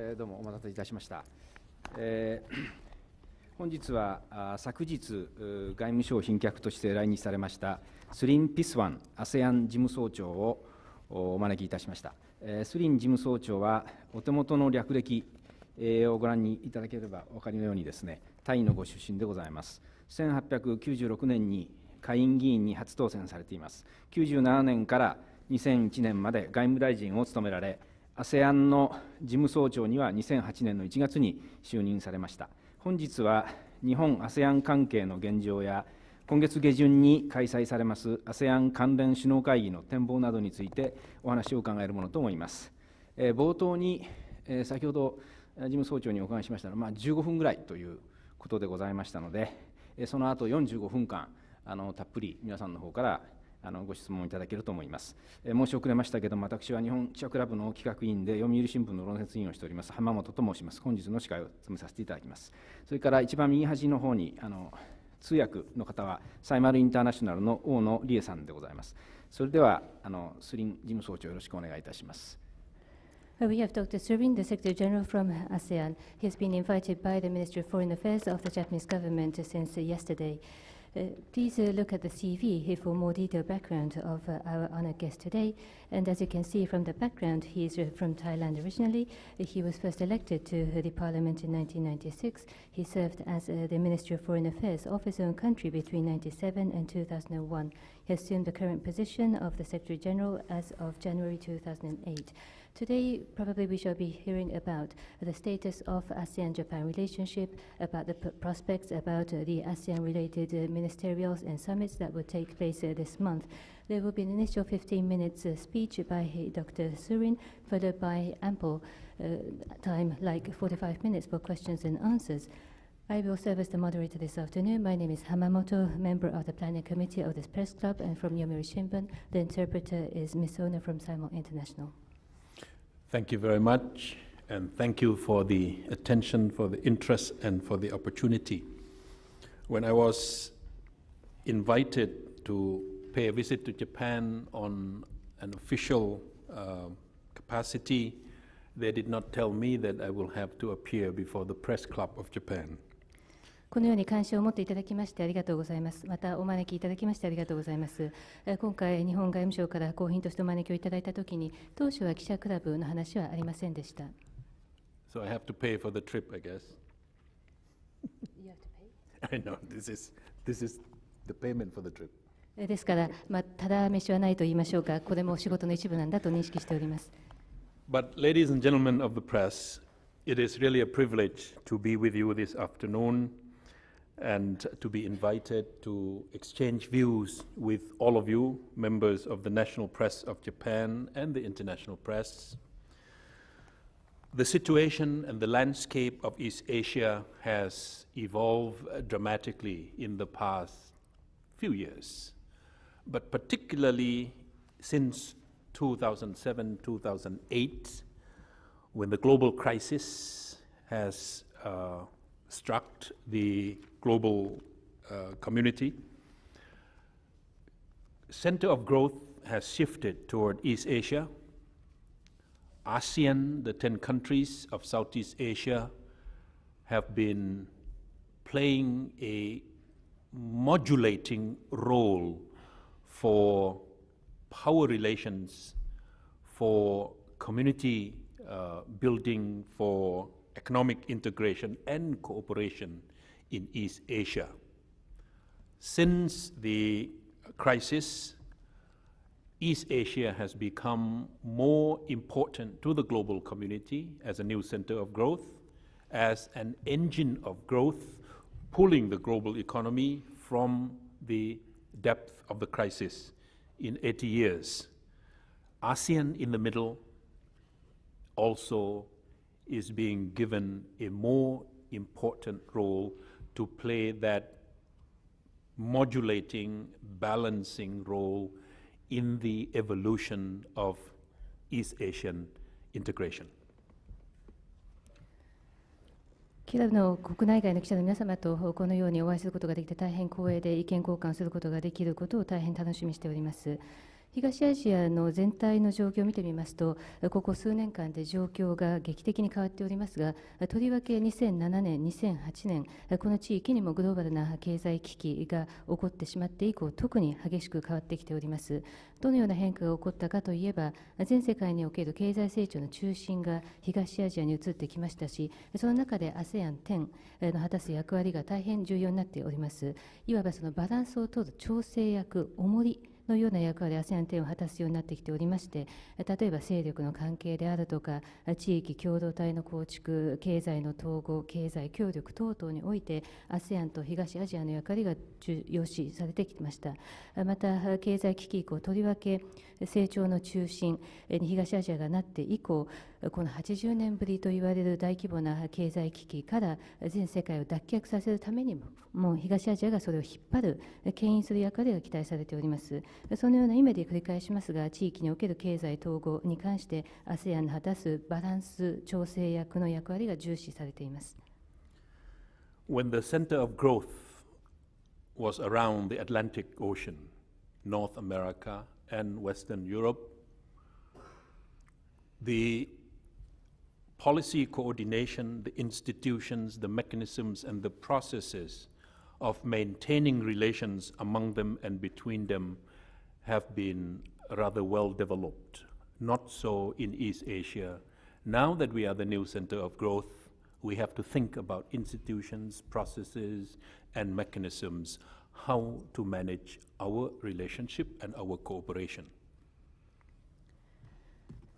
えー、どうもお待たせいたしました。えー、本日は昨日、外務省賓客として来日されましたスリン・ピスワン ASEAN 事務総長をお招きいたしました。えー、スリン事務総長は、お手元の略歴をご覧にいただければお分かりのようにですね、タイのご出身でございます。1896年に下院議員に初当選されています。97年から2001年まで外務大臣を務められ、ASEAN の事務総長には2008年の1月に就任されました本日は日本 ASEAN 関係の現状や今月下旬に開催されます ASEAN 関連首脳会議の展望などについてお話を伺えるものと思います、えー、冒頭に、えー、先ほど事務総長にお伺いしましたのは、まあ、15分ぐらいということでございましたので、えー、その後45分間あのたっぷり皆さんの方からあのご質問いただけると思います。えー、申し遅れましたけども、私は日本記者クラブの企画委員で、読売新聞の論説委員をしております、浜本と申します。本日の司会を務めさせていただきます。それから一番右端の方に、あの通訳の方は、サイマルインターナショナルの大野理恵さんでございます。それでは、あのスリン事務総長、よろしくお願いいたします。We have Dr. s e r v i n g the Secretary General from ASEAN. He has been invited by the Ministry of Foreign Affairs of the Japanese government since yesterday. Uh, please uh, look at the CV here for more detailed background of uh, our honored guest today. And as you can see from the background, he is uh, from Thailand originally. he was first elected to the parliament in 1996. He served as uh, the Minister of Foreign Affairs of his own country between 1997 and 2001. He assumed the current position of the Secretary General as of January 2008. Today, probably we shall be hearing about the status of ASEAN-Japan relationship, about the prospects about uh, the ASEAN-related uh, ministerials and summits that will take place uh, this month. There will be an initial 15 minutes uh, speech by Dr. Surin, followed by ample uh, time, like 45 minutes for questions and answers. I will serve as the moderator this afternoon. My name is Hamamoto, member of the Planning Committee of this press club and from Yomiuri Shimbun. The interpreter is Miss Ona from Simon International. Thank you very much, and thank you for the attention, for the interest, and for the opportunity. When I was invited to pay a visit to Japan on an official uh, capacity, they did not tell me that I will have to appear before the Press Club of Japan. このように関心を持っていただきましてありがとうございます。またお招きいただきましてありがとうございます。今回、日本外務省から公賓としてお招きをいただいたときに、当初は記者クラブの話はありませんでした。So I have to pay for the trip, I guess. You have to pay? I know, this is, this is the payment for the trip. ですから、まあ、ただ飯はないと言いましょうか、これも仕事の一部なんだと認識しております。But, ladies and gentlemen of the press, it is really a privilege to be with you this afternoon. and to be invited to exchange views with all of you, members of the national press of Japan and the international press. The situation and the landscape of East Asia has evolved dramatically in the past few years, but particularly since 2007 2008, when the global crisis has uh, struck the global uh, community. Center of growth has shifted toward East Asia. ASEAN, the 10 countries of Southeast Asia, have been playing a modulating role for power relations, for community uh, building, for economic integration and cooperation in East Asia. Since the crisis, East Asia has become more important to the global community as a new center of growth, as an engine of growth, pulling the global economy from the depth of the crisis in 80 years. ASEAN in the middle also is being given a more important role to play that modulating, balancing role in the evolution of East Asian integration. キューの国内外の記者の皆様とこのようにお会いすることができて大変光栄で意見交換することができることを大変楽しみにしております。東アジアの全体の状況を見てみますとここ数年間で状況が劇的に変わっておりますがとりわけ2007年2008年この地域にもグローバルな経済危機が起こってしまって以降特に激しく変わってきておりますどのような変化が起こったかといえば全世界における経済成長の中心が東アジアに移ってきましたしその中で ASEAN10 の果たす役割が大変重要になっておりますいわばそのバランスを取る調整役重りのような役割 ASEAN 展を果たすようになってきておりまして例えば勢力の関係であるとか地域共同体の構築経済の統合経済協力等々において ASEAN と東アジアの役割が重要視されてきましたまた経済危機以降とりわけ成長の中心に東アジアがなって以降この80年ぶりといわれる大規模な経済危機から全世界を脱却させるためにももう東アジアがそれを引っ張る牽引する役割が期待されておりますそのような意味で繰り返しますが地域における経済統合に関して ASEAN の果たすバランス調整役の役割が重視されています When the center of growth was around the Atlantic Ocean, North America and Western Europe, the policy coordination, the institutions, the mechanisms, and the processes of maintaining relations among them and between them have been rather well developed. Not so in East Asia. Now that we are the new center of growth, we have to think about institutions, processes, and mechanisms, how to manage our relationship and our cooperation.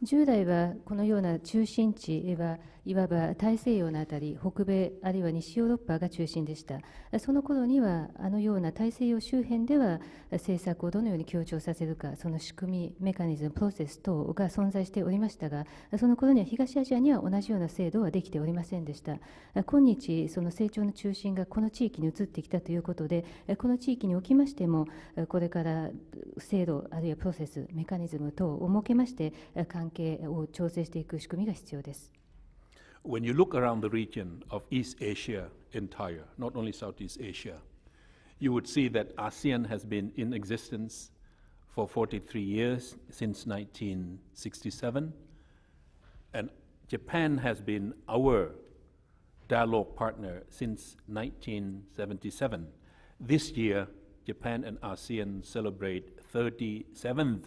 10代はこのような中心地はいわば大西洋の辺り北米あるいは西ヨーロッパが中心でしたその頃にはあのような大西洋周辺では政策をどのように強調させるかその仕組みメカニズムプロセス等が存在しておりましたがその頃には東アジアには同じような制度はできておりませんでした今日その成長の中心がこの地域に移ってきたということでこの地域におきましてもこれから制度あるいはプロセスメカニズム等を設けまして関係を調整していく仕組みが必要です。when you look around the region of East Asia entire, not only Southeast Asia, you would see that ASEAN has been in existence for 43 years since 1967, and Japan has been our dialogue partner since 1977. This year, Japan and ASEAN celebrate 37th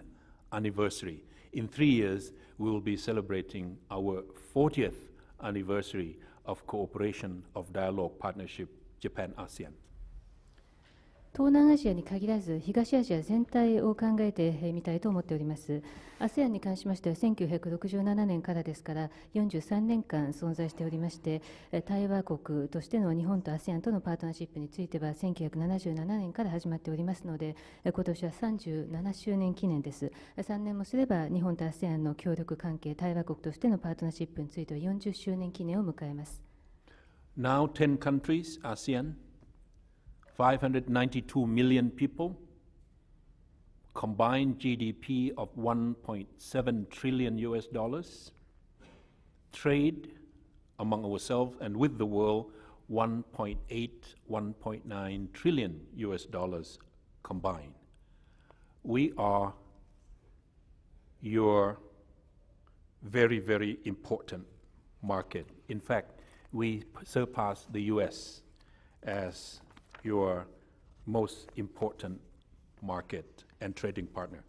anniversary. In three years, we will be celebrating our 40th anniversary of cooperation of dialogue partnership Japan ASEAN. 東南アジアに限らず東アジア全体を考えてみたいと思っております ASEAN に関しましては1967年からですから43年間存在しておりまして対話国としての日本と ASEAN とのパートナーシップについては1977年から始まっておりますので今年は37周年記念です3年もすれば日本と ASEAN の協力関係対話国としてのパートナーシップについては40周年記念を迎えます Now 10 countries ASEAN 592 million people, combined GDP of 1.7 trillion US dollars, trade among ourselves and with the world 1.8, 1.9 trillion US dollars combined. We are your very, very important market. In fact, we surpass the US as your most important market and trading partner?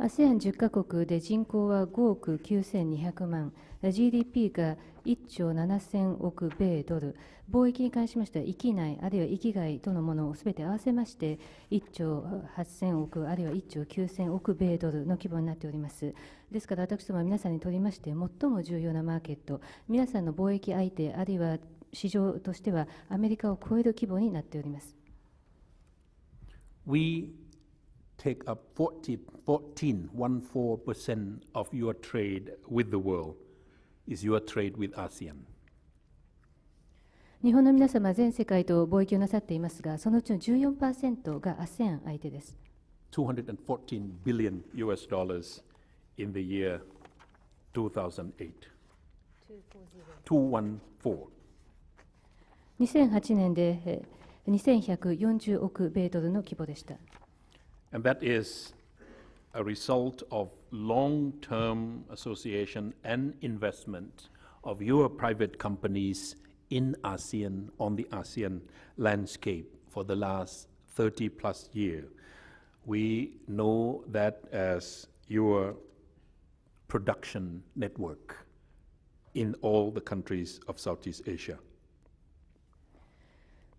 ASEAN10 カ国で人口は5億9200万、GDP が1兆7000億米ドル、貿易に関しましては、域内、あるいは域外とのものをすべて合わせまして、1兆8000億、あるいは1兆9000億米ドルの規模になっております。ですから、私どもは皆さんにとりまして、最も重要なマーケット、皆さんの貿易相手、あるいは市場としてはアメリカを超える規模になっております。We take up 14.14% of your trade with the world is your trade with ASEAN. 日本の皆様全世界と貿易をなさっていますが、そのうちの14%が ASEAN 相手です。214 billion US dollars in the year 2008. 214. 214. 2008年で2140億米ドルの規模でした。And that is a result of long term association and investment of your private companies in ASEAN, on the ASEAN landscape for the last 30 plus years. We know that as your production network in all the countries of Southeast Asia.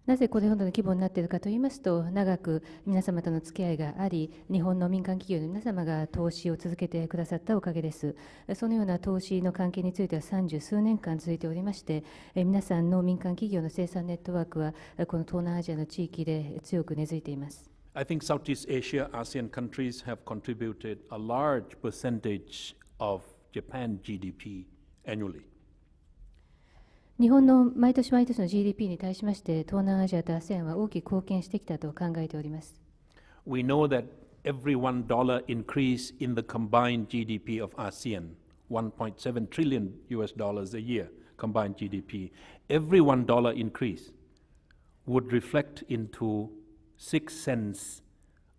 なぜこれほどの規模になっているかといいますと、長く皆様との付き合いがあり、日本の民間企業の皆様が投資を続けてくださったおかげです。そのような投資の関係については三十数年間続いておりまして、皆さんの民間企業の生産ネットワークは、この東南アジアの地域で強く根付いています。I think Southeast Asia, ASEAN countries have contributed a large percentage of Japan GDP annually. 日本の毎年毎年の GDP に対しまして東南アジアと ASEAN は大きく貢献してきたと考えております。We know that every one dollar increase in the combined GDP of ASEAN, 1.7 trillion US dollars a year combined GDP, every one dollar increase would reflect into six cents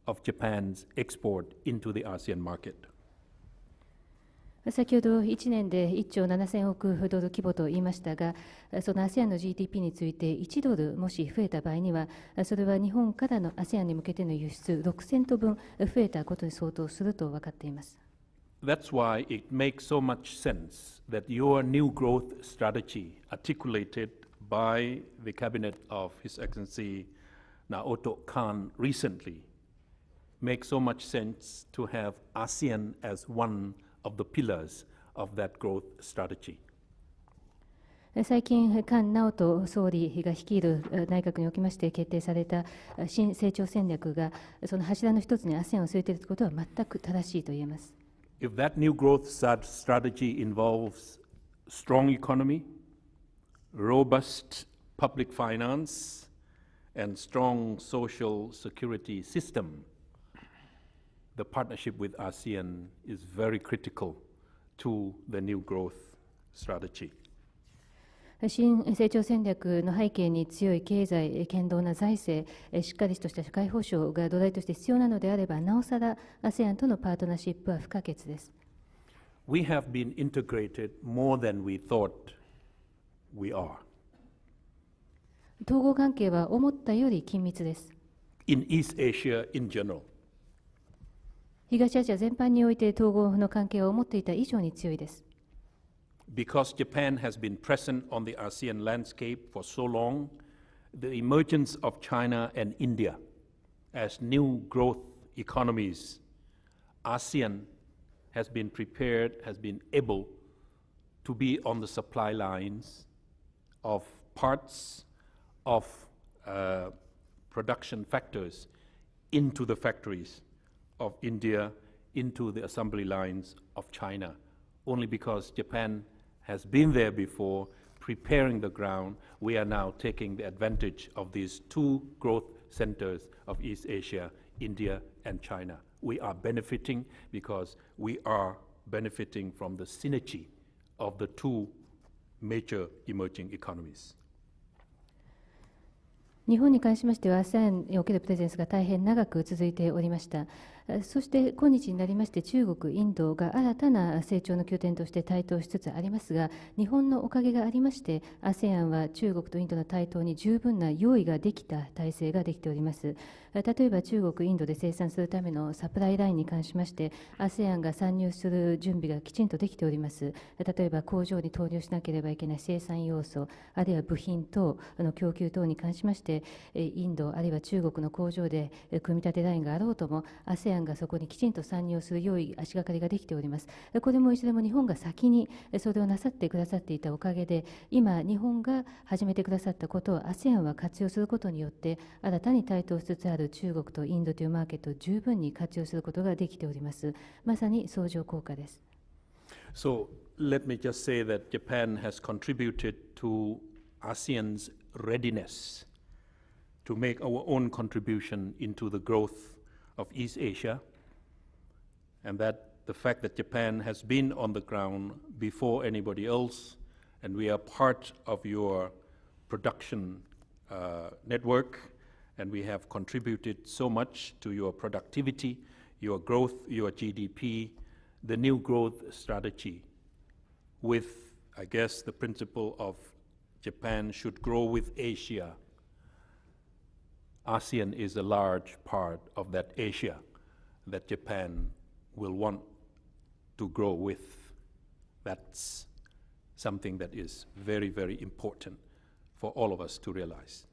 of Japan's export into the ASEAN market. 先ほど1年で1兆7000億ドル規模と言いましたが、その ASEAN の GDP について1ドルもし増えた場合には、それは日本からの ASEAN に向けての輸出6000ト分増えたことに相当すると分かっています。That's why it makes so much sense that your new growth strategy, articulated by the cabinet of His Excellency Naoto Khan recently, makes so much sense to have ASEAN as one of the pillars of that growth strategy. 最近、菅直人総理が率いる内閣におきまして決定された新成長戦略が、その柱の一つに汗を据えていることは全く正しいと言えます。If that new growth strategy involves strong economy, robust public finance, and strong social security system, the partnership with ASEAN is very critical to the new growth strategy. 新成長戦略の背景に強い経済、堅牢な財政、しっかりとした社会保障が土台として必要なのであれば、なおさら ASEAN とのパートナーシップは不可欠です。We have been integrated more than we thought we are. 統合関係は思ったより緊密です。In East Asia in general. 東アジア全般において統合の関係を持っていた以上に強いです。Because Japan has been present on the ASEAN landscape for so long, the emergence of China and India as new growth economies, ASEAN has been prepared, has been able to be on the supply lines of parts of uh, production factors into the factories of India into the assembly lines of China, only because Japan has been there before, preparing the ground. We are now taking the advantage of these two growth centers of East Asia, India and China. We are benefiting because we are benefiting from the synergy of the two major emerging economies. 日本に関しましてはにおけるプレゼンスが大変長く続いておりました。そして今日になりまして中国、インドが新たな成長の拠点として台頭しつつありますが日本のおかげがありまして ASEAN は中国とインドの台頭に十分な用意ができた体制ができております例えば中国、インドで生産するためのサプライラインに関しまして ASEAN が参入する準備がきちんとできております例えば工場に投入しなければいけない生産要素あるいは部品等の供給等に関しましてインドあるいは中国の工場で組み立てラインがあろうとも ASEAN a s がそこにきちんと参入する良い足がかりができておりますこれもいつでも日本が先にそれをなさってくださっていたおかげで今日本が始めてくださったことを ASEAN は活用することによって新たに台頭しつつある中国とインドというマーケットを十分に活用することができておりますまさに相乗効果です So let me just say that Japan has contributed to ASEAN's readiness to make our own contribution into the growth of East Asia, and that the fact that Japan has been on the ground before anybody else, and we are part of your production uh, network, and we have contributed so much to your productivity, your growth, your GDP, the new growth strategy with, I guess, the principle of Japan should grow with Asia ASEAN is a large part of that Asia that Japan will want to grow with. That's something that is very, very important for all of us to realize.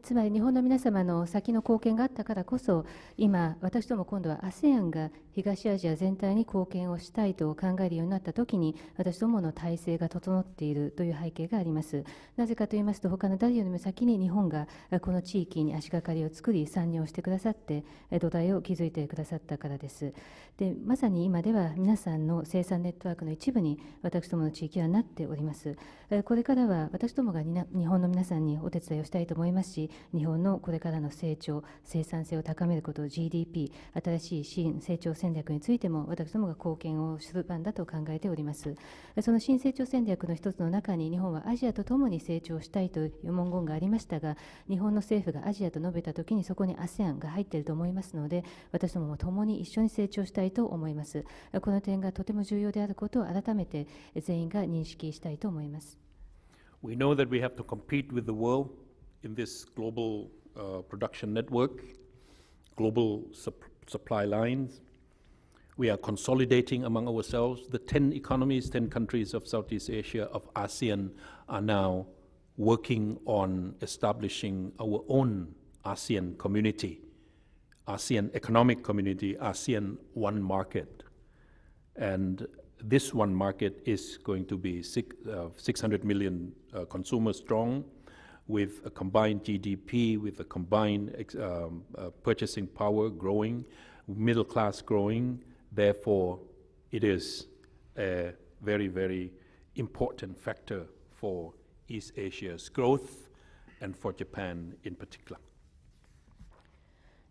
つまり日本の皆様の先の貢献があったからこそ今私ども今度は ASEAN が東アジア全体に貢献をしたいと考えるようになった時に私どもの体制が整っているという背景がありますなぜかと言いますと他の誰よりも先に日本がこの地域に足がかりを作り参入をしてくださって土台を築いてくださったからですでまさに今では皆さんの生産ネットワークの一部に私どもの地域はなっておりますこれからは私どもが日本の皆さんにお手伝いをしたいと思いますし日本のこれからの成長生産性を高めることを GDP 新しい新成長戦略についても私どもが貢献をする番だと考えておりますその新成長戦略の一つの中に日本はアジアとともに成長したいという文言がありましたが日本の政府がアジアと述べた時にそこに ASEAN が入っていると思いますので私どもも共に一緒に成長したいと思いますこの点がとても重要であることを改めて全員が認識したいと思います We know that we have to compete with the world in this global uh, production network, global sup supply lines. We are consolidating among ourselves. The 10 economies, 10 countries of Southeast Asia, of ASEAN, are now working on establishing our own ASEAN community, ASEAN economic community, ASEAN one market. And this one market is going to be six, uh, 600 million uh, consumers strong, with a combined GDP, with a combined um, uh, purchasing power growing, middle class growing. Therefore, it is a very, very important factor for East Asia's growth and for Japan in particular.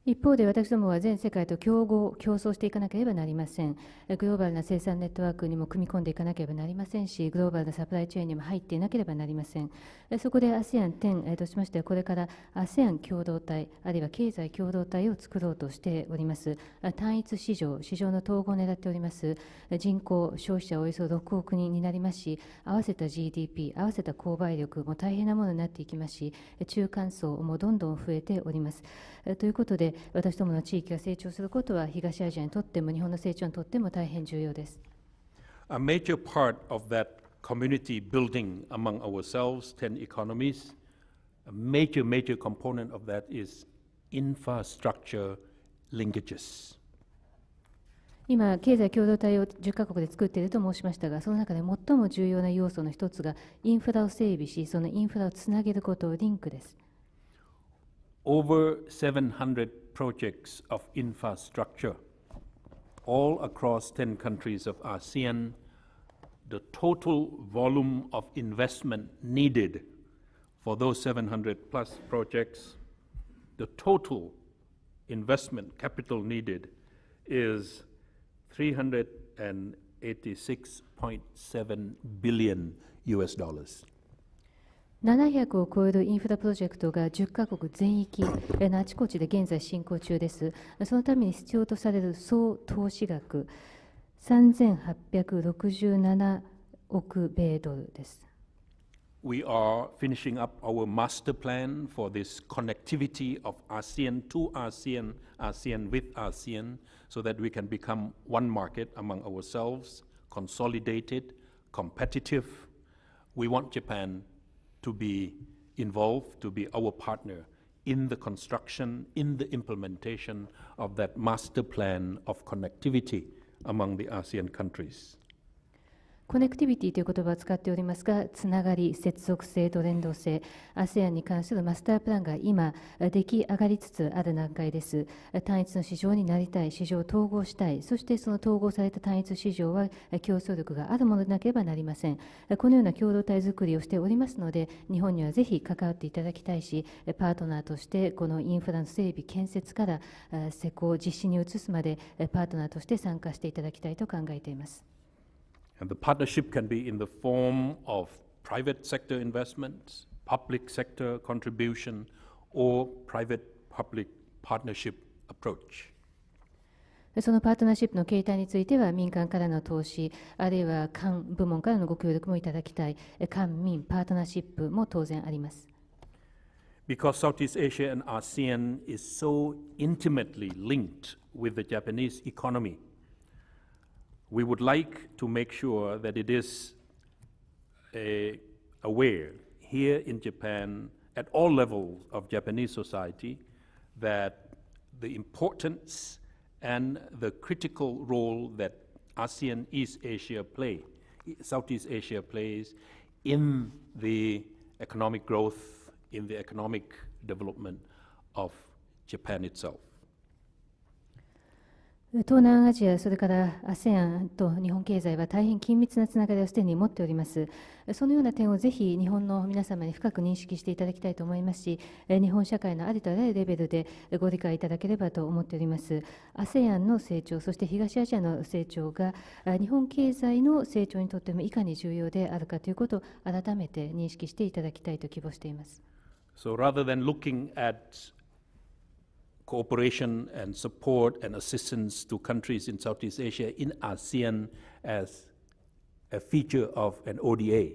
一方で私どもは全世界と競合、競争していかなければなりません。グローバルな生産ネットワークにも組み込んでいかなければなりませんし、グローバルなサプライチェーンにも入っていなければなりません。そこで ASEAN10 としましては、これから ASEAN 共同体、あるいは経済共同体を作ろうとしております。単一市場、市場の統合を狙っております。人口、消費者およそ6億人になりますし、合わせた GDP、合わせた購買力も大変なものになっていきますし、中間層もどんどん増えております。ということで、私どもの地域が成長することは東アジアにとっても日本の成長にとっても大変重要です。A major part of that community building among ourselves, 10 economies, a major, major component of that is infrastructure linkages. 今、経済共同体を10カ国で作っていると申しましたが、その中で最も重要な要素の一つが、インフラを整備し、そのインフラをつなげることをリンクです。Over 700 projects of infrastructure all across 10 countries of ASEAN, the total volume of investment needed for those 700 plus projects, the total investment capital needed is 386.7 billion US dollars. 700を超えるインフラプロジェクトが10カ国全域、えあちこちで現在進行中です。そのために必要とされる総投資額、3867億米ドルです。We are finishing up our master plan for this connectivity of ASEAN to ASEAN, ASEAN with ASEAN, so that we can become one market among ourselves, consolidated, competitive. We want Japan to be involved, to be our partner in the construction, in the implementation of that master plan of connectivity among the ASEAN countries. コネクティビティという言葉を使っておりますが、つながり、接続性と連動性、ASEAN に関するマスタープランが今、出来上がりつつある段階です。単一の市場になりたい、市場を統合したい、そしてその統合された単一市場は競争力があるものでなければなりません。このような共同体づくりをしておりますので、日本にはぜひ関わっていただきたいし、パートナーとしてこのインフラの整備、建設から施工、実施に移すまで、パートナーとして参加していただきたいと考えています。And the partnership can be in the form of private sector investments, public sector contribution, or private-public partnership approach. そのパートナーシップの形態については民間からの投資あるいは官部門からのご協力もいただきたい官民パートナーシップも当然あります。Because Southeast Asia and ASEAN is so intimately linked with the Japanese economy we would like to make sure that it is uh, aware here in Japan at all levels of Japanese society that the importance and the critical role that ASEAN East Asia play, Southeast Asia plays in the economic growth, in the economic development of Japan itself. 東南アジア、それから ASEAN と日本経済は大変緊密なつながりをすでに持っております、そのような点をぜひ日本の皆様に深く認識していただきたいと思いますし、日本社会のありとあらゆるレベルでご理解いただければと思っております、ASEAN の成長、そして東アジアの成長が日本経済の成長にとってもいかに重要であるかということを改めて認識していただきたいと希望しています。So rather than looking at cooperation and support and assistance to countries in Southeast Asia in ASEAN as a feature of an ODA.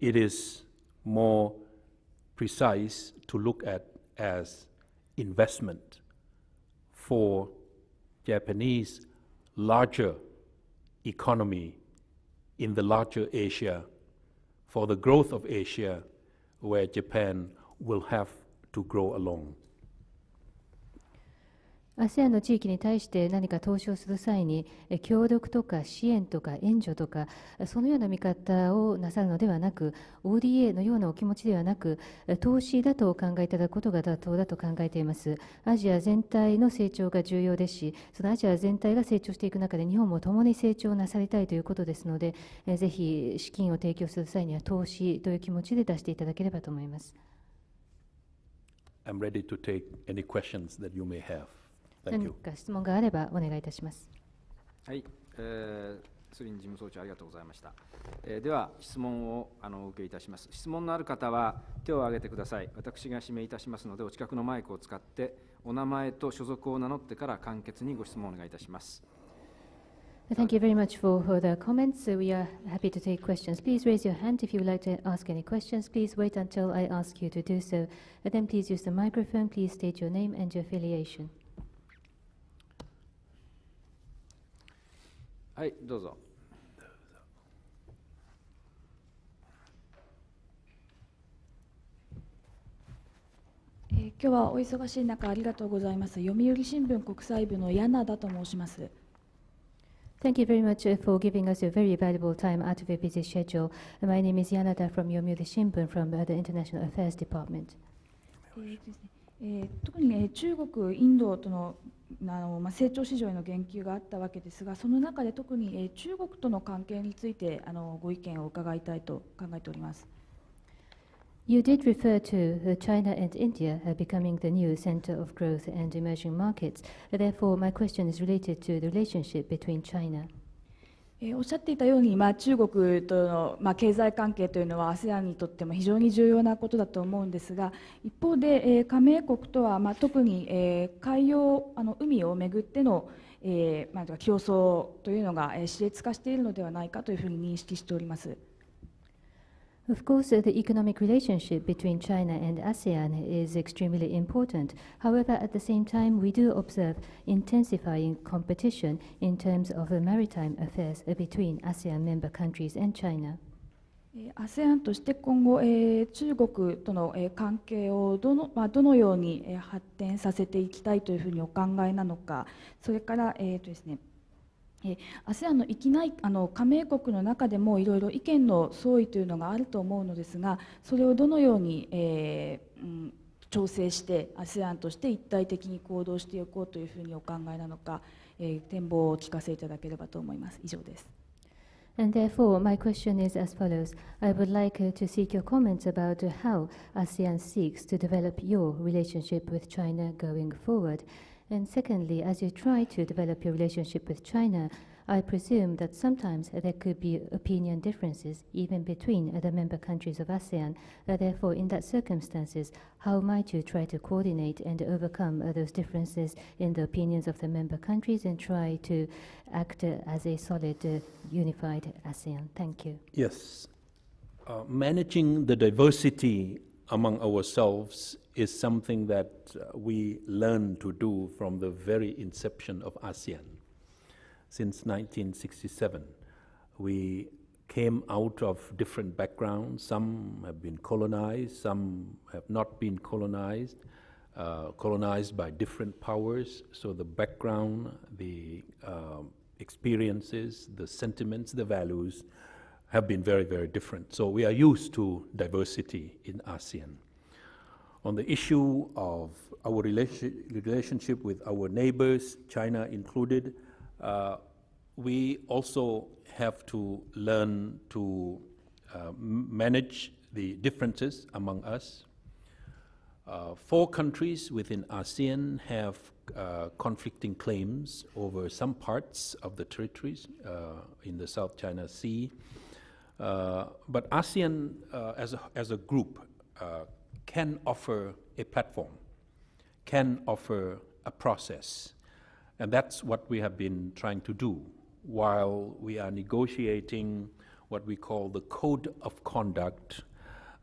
It is more precise to look at as investment for Japanese larger economy in the larger Asia, for the growth of Asia, where Japan will have to grow along. ASEAN の地域に対して何か投資をする際に協力とか支援とか援助とかそのような見方をなさるのではなく ODA のようなお気持ちではなく投資だとお考えいただくことが妥当だと考えていますアジア全体の成長が重要ですしそのアジア全体が成長していく中で日本も共に成長なさりたいということですのでぜひ資金を提供する際には投資という気持ちで出していただければと思います I'm ready to take any questions that you may have. 何か質問があればお願いいたします。はい、えースリン事務総長ありがとうございました、えー、では質問をあのお受けいたします質問のある方は手を挙げてください私が指名いたしますのでお近くのマイクを使ってお名前と所属を名乗ってから簡潔にご質問をお願いいたします Thank you very much for further comments. We are happy to take questions. Please raise your hand if you would like to ask any questions. Please wait until I ask you to do so. And then please use the microphone. Please state your name and your affiliation. はいどうぞえ今日はお忙しい中ありがとうございます読売新聞国際部の柳田と申します Thank you very much for giving us a very valuable time out of your busy schedule. My name is Yanada from y o m i from the International Affairs Department. えーですねえ特に、ね、中国、インドとのあのまあ、成長市場への言及があったわけですがその中で特に、え中国との関係についてあのご意見を伺いたいと考えております。You did refer to China and India becoming the new center of growth and emerging markets. Therefore, my question is related to the relationship between China. えおっしゃっていたように、まあ、中国との、まあ、経済関係というのは ASEAN にとっても非常に重要なことだと思うんですが一方で、えー、加盟国とは、まあ、特に、えー、海洋あの海をめぐっての、えーまあ、競争というのが、えー、熾烈化しているのではないかというふうに認識しております。Of course, the economic relationship between China and ASEAN is extremely important. However, at the same time, we do observe intensifying competition in terms of maritime affairs between ASEAN member countries and China. ASEAN として今後、えー、中国との、えー、関係をどの,、まあ、どのように、えー、発展させていきたいというふうにお考えなのか、それから、えーとですね ASEAN の域内あの加盟国の中でもいろいろ意見の相違というのがあると思うのですがそれをどのように、えーうん、調整して ASEAN として一体的に行動していこうというふうにお考えなのか、えー、展望をお聞かせいただければと思います。以上です。And therefore, my question is as follows. I would like uh, to seek your comments about uh, how ASEAN seeks to develop your relationship with China going forward. And secondly, as you try to develop your relationship with China, I presume that sometimes there could be opinion differences even between the member countries of ASEAN. Uh, therefore, in that circumstances, how might you try to coordinate and overcome uh, those differences in the opinions of the member countries and try to act uh, as a solid, unified ASEAN? Thank you. Yes. Uh, managing the diversity among ourselves is something that uh, we learned to do from the very inception of ASEAN. Since 1967, we came out of different backgrounds. Some have been colonized, some have not been colonized, uh, colonized by different powers. So the background, the uh, experiences, the sentiments, the values have been very, very different. So we are used to diversity in ASEAN on the issue of our relationship with our neighbors, China included, uh, we also have to learn to uh, manage the differences among us. Uh, four countries within ASEAN have uh, conflicting claims over some parts of the territories uh, in the South China Sea. Uh, but ASEAN as, a, as a group can offer a platform, can offer a process. And that's what we have been trying to do while we are negotiating what we call the Code of Conduct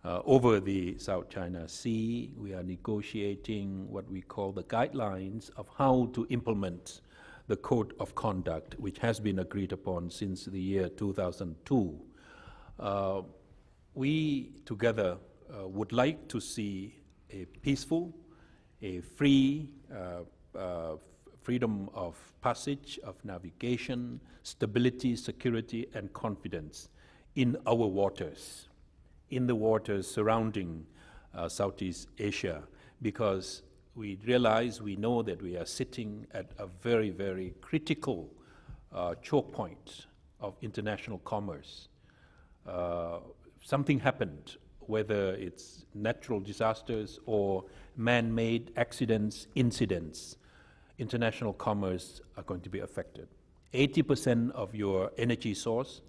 uh, over the South China Sea. We are negotiating what we call the guidelines of how to implement the Code of Conduct, which has been agreed upon since the year 2002. Uh, we together uh, would like to see a peaceful, a free, uh, uh, freedom of passage, of navigation, stability, security, and confidence in our waters, in the waters surrounding uh, Southeast Asia, because we realize, we know that we are sitting at a very, very critical uh, choke point of international commerce. Uh, something happened whether it's natural disasters or man-made accidents, incidents, international commerce are going to be affected. 80% of your energy source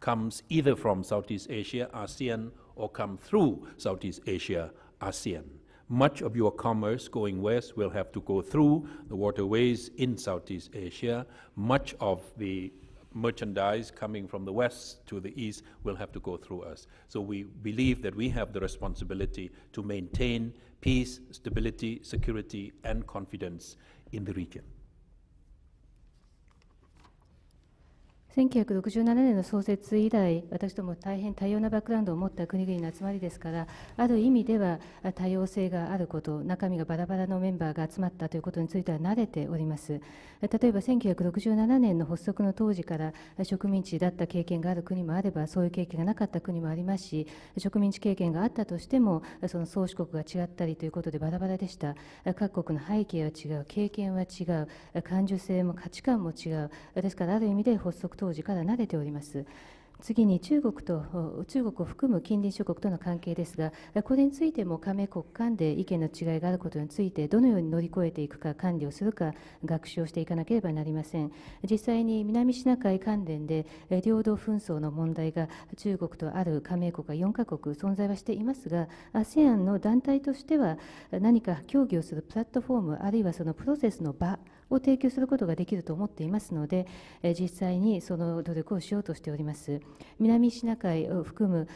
comes either from Southeast Asia, ASEAN, or come through Southeast Asia, ASEAN. Much of your commerce going west will have to go through the waterways in Southeast Asia. Much of the merchandise coming from the west to the east will have to go through us. So we believe that we have the responsibility to maintain peace, stability, security, and confidence in the region. 1967年の創設以来、私ども大変多様なバックグラウンドを持った国々の集まりですから、ある意味では多様性があること、中身がバラバラのメンバーが集まったということについては慣れております。例えば1967年の発足の当時から植民地だった経験がある国もあれば、そういう経験がなかった国もありますし、植民地経験があったとしても、その宗主国が違ったりということでバラバラでした。各国の背景は違う、経験は違う、感受性も価値観も違う。ですからある意味で発足当時から投げております。次に中国と中国を含む近隣諸国との関係ですが、これについても加盟国間で意見の違いがあることについて、どのように乗り越えていくか、管理をするか、学習をしていかなければなりません。実際に南シナ海関連で、領土紛争の問題が中国とある加盟国が4カ国存在はしていますが、ASEAN の団体としては、何か協議をするプラットフォーム、あるいはそのプロセスの場、を提供することができると思っていますので、実際にその努力をしようとしております南シナ海を含む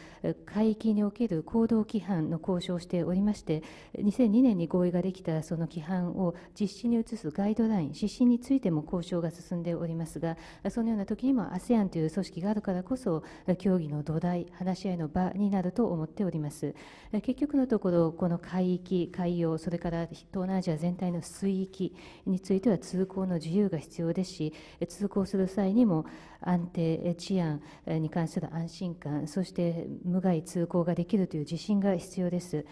海域における行動規範の交渉をしておりまして2002年に合意ができたその規範を実施に移すガイドライン指針についても交渉が進んでおりますがそのような時にも ASEAN という組織があるからこそ協議の土台話し合いの場になると思っております結局のところこの海域海洋それから東南アジア全体の水域については通行の自由が必要ですし通行する際にも安定治安に関する安心感そして無害通行ができるという自信が必要です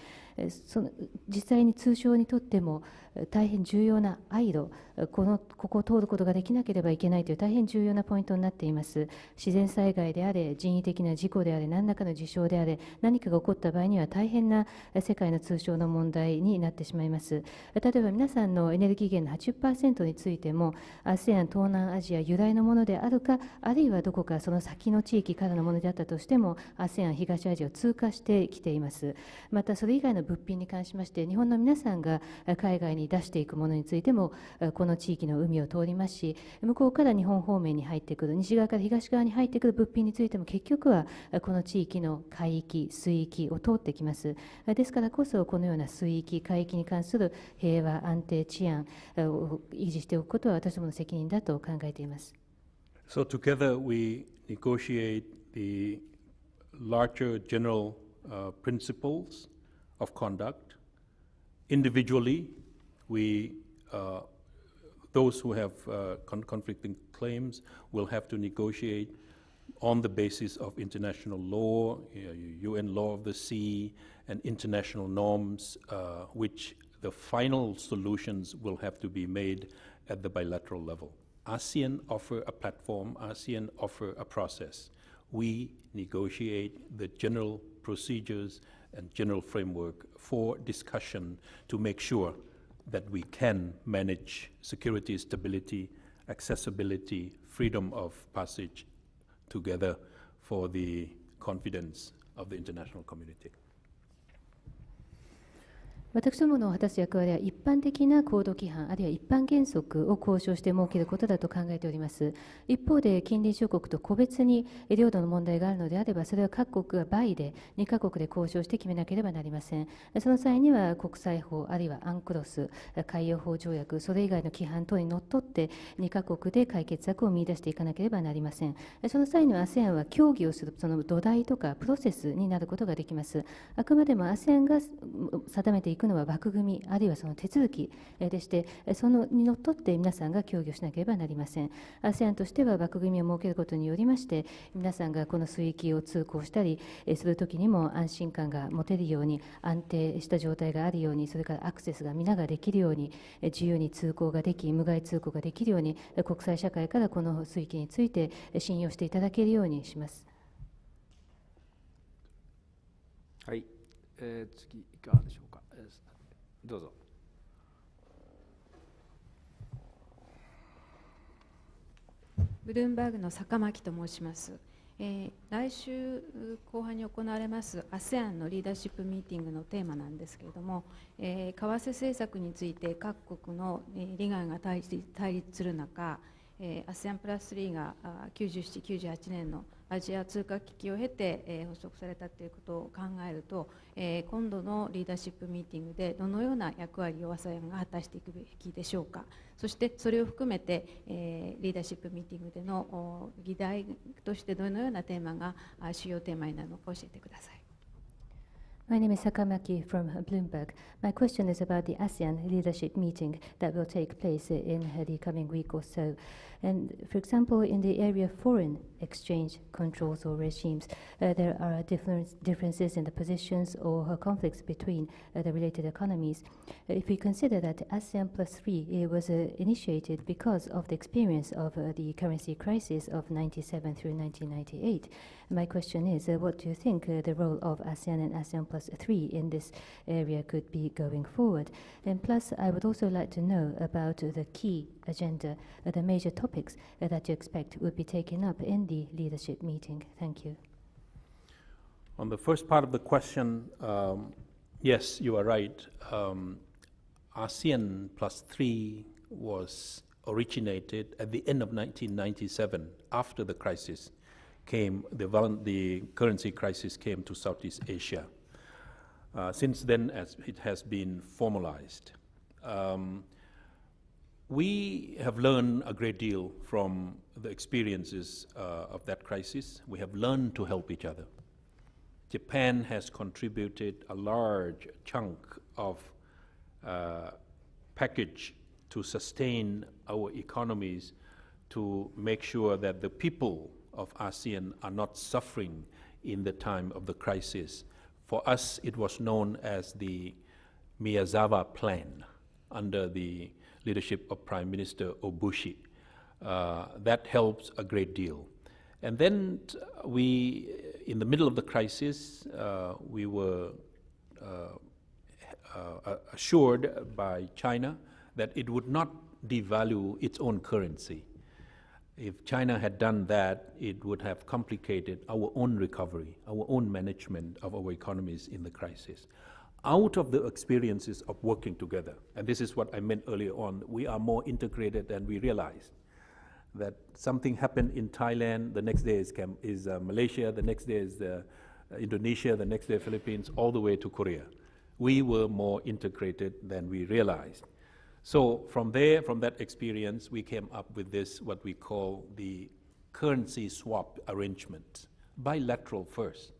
その実際に通称にとっても大変重要な愛路このここを通ることができなければいけないという大変重要なポイントになっています自然災害であれ人為的な事故であれ何らかの事象であれ何かが起こった場合には大変な世界の通称の問題になってしまいます例えば皆さんのエネルギー源の80%についても ASEAN 東南アジア由来のものであるかあるいはどこかその先の地域からのものであったとしても ASEAN 東アジアを通過してきていますまたそれ以外のの物品に関しまして日本の皆さんが海外に出していくものについてもこの地域の海を通りますし向こうから日本方面に入ってくる西側から東側に入ってくる物品についても結局はこの地域の海域水域を通ってきますですからこそこのような水域海域に関する平和安定治安を維持しておくことは私どもの責任だと考えています。So together we negotiate the larger general uh, principles of conduct. Individually, we, uh, those who have uh, con conflicting claims will have to negotiate on the basis of international law, UN law of the sea, and international norms, uh, which the final solutions will have to be made at the bilateral level. ASEAN offer a platform, ASEAN offer a process. We negotiate the general procedures and general framework for discussion to make sure that we can manage security, stability, accessibility, freedom of passage together for the confidence of the international community. 私どもの果たす役割は一般的な行動規範あるいは一般原則を交渉して設けることだと考えております一方で近隣諸国と個別に領土の問題があるのであればそれは各国が倍で2カ国で交渉して決めなければなりませんその際には国際法あるいはアンクロス海洋法条約それ以外の規範等にのっとって2カ国で解決策を見出していかなければなりませんその際には ASEAN は協議をするその土台とかプロセスになることができますあくまでも ASEAN が定めていくくのは枠組みあるいはその手続きでしてそのにのっとって皆さんが協議をしなければなりません ASEAN としては枠組みを設けることによりまして皆さんがこの水域を通行したりするときにも安心感が持てるように安定した状態があるようにそれからアクセスが皆ができるように自由に通行ができ無害通行ができるように国際社会からこの水域について信用していただけるようにします。はい、えー、次いかがでしょうか。どうぞブルームバーグの坂巻と申します、えー、来週後半に行われます ASEAN のリーダーシップミーティングのテーマなんですけれども、えー、為替政策について各国の、え利害が対立する中、え ASEAN プラス3が97、98年のアジア通貨危機を経て、え発足されたということを考えると、え今度のリーダーシップミーティングでどのような役割を ASEAN が果たしていくべきでしょうかそしてそれを含めて、えリーダーシップミーティングでの議題としてどのようなテーマが主要テーマになるのか教えてください。My name is Sakamaki from Bloomberg. My question is about the ASEAN leadership meeting that will take place in the coming week or so. And for example, in the area of foreign exchange controls or regimes, uh, there are difference, differences in the positions or conflicts between uh, the related economies. Uh, if we consider that ASEAN plus three it was uh, initiated because of the experience of uh, the currency crisis of 97 through 1998, my question is, what do you think the role of ASEAN and ASEAN plus three in this area could be going forward? And plus, I would also like to know about the key agenda, the major topics topics that you expect would be taken up in the leadership meeting? Thank you. On the first part of the question, um, yes, you are right. Um, ASEAN plus three was originated at the end of 1997 after the crisis came, the, the currency crisis came to Southeast Asia. Uh, since then, as it has been formalized. Um, we have learned a great deal from the experiences uh, of that crisis. We have learned to help each other. Japan has contributed a large chunk of uh, package to sustain our economies to make sure that the people of ASEAN are not suffering in the time of the crisis. For us, it was known as the Miyazawa Plan under the leadership of Prime Minister Obushi. Uh, that helps a great deal. And then we, in the middle of the crisis, uh, we were uh, uh assured by China that it would not devalue its own currency. If China had done that, it would have complicated our own recovery, our own management of our economies in the crisis out of the experiences of working together. And this is what I meant earlier on. We are more integrated than we realize. That something happened in Thailand, the next day is, Cam is uh, Malaysia, the next day is uh, Indonesia, the next day Philippines, all the way to Korea. We were more integrated than we realized. So from there, from that experience, we came up with this, what we call the currency swap arrangement, bilateral first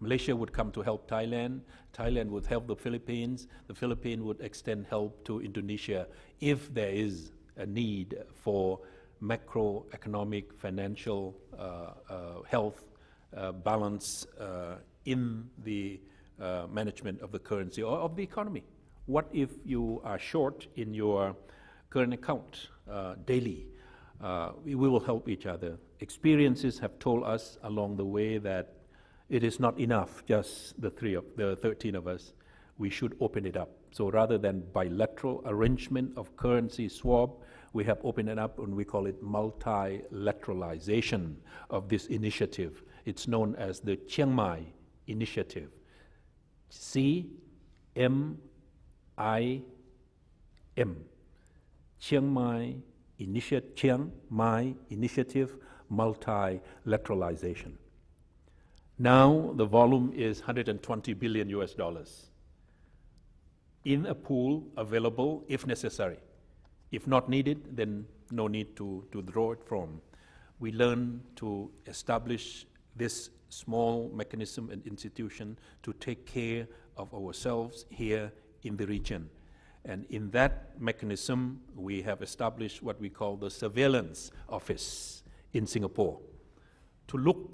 Malaysia would come to help Thailand, Thailand would help the Philippines, the Philippines would extend help to Indonesia if there is a need for macroeconomic financial uh, uh, health uh, balance uh, in the uh, management of the currency or of the economy. What if you are short in your current account uh, daily? we will help each other. Experiences have told us along the way that it is not enough, just the three of the 13 of us. We should open it up. So rather than bilateral arrangement of currency swap, we have opened it up and we call it multilateralization of this initiative. It's known as the Chiang Mai Initiative. C M I M. Chiang Mai Initiative, Chiang Mai Initiative Multilateralization. Now the volume is 120 billion US dollars in a pool available if necessary. If not needed, then no need to, to draw it from. We learn to establish this small mechanism and institution to take care of ourselves here in the region. And in that mechanism, we have established what we call the Surveillance Office in Singapore to look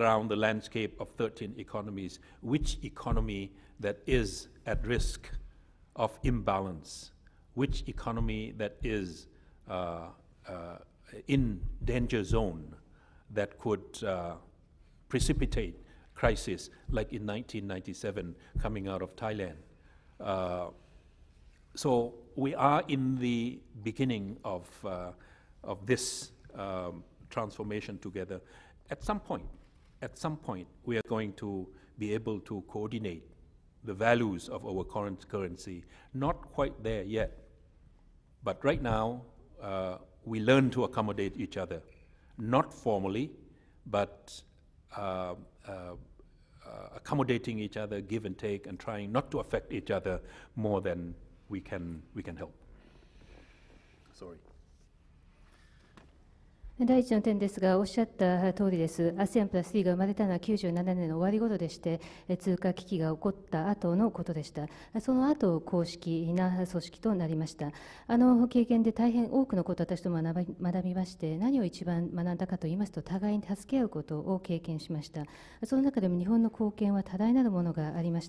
around the landscape of 13 economies, which economy that is at risk of imbalance, which economy that is uh, uh, in danger zone that could uh, precipitate crisis like in 1997 coming out of Thailand. Uh, so we are in the beginning of, uh, of this um, transformation together. At some point, at some point, we are going to be able to coordinate the values of our current currency. Not quite there yet, but right now, uh, we learn to accommodate each other. Not formally, but uh, uh, accommodating each other, give and take, and trying not to affect each other more than we can, we can help. Sorry. 第一の点ですが、おっしゃった通りです、ASEAN プラス3が生まれたのは97年の終わりごろでして、通貨危機が起こった後のことでした、その後公式な組織となりました、あの経験で大変多くのことを私どもび学びまして、何を一番学んだかといいますと、互いに助け合うことを経験しました、その中でも日本の貢献は多大なるものがありまし